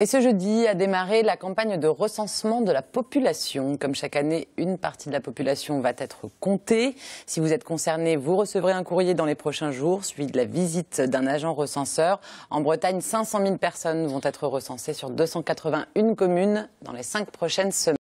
Et ce jeudi a démarré la campagne de recensement de la population. Comme chaque année, une partie de la population va être comptée. Si vous êtes concerné, vous recevrez un courrier dans les prochains jours, suivi de la visite d'un agent recenseur. En Bretagne, 500 000 personnes vont être recensées sur 281 communes dans les cinq prochaines semaines.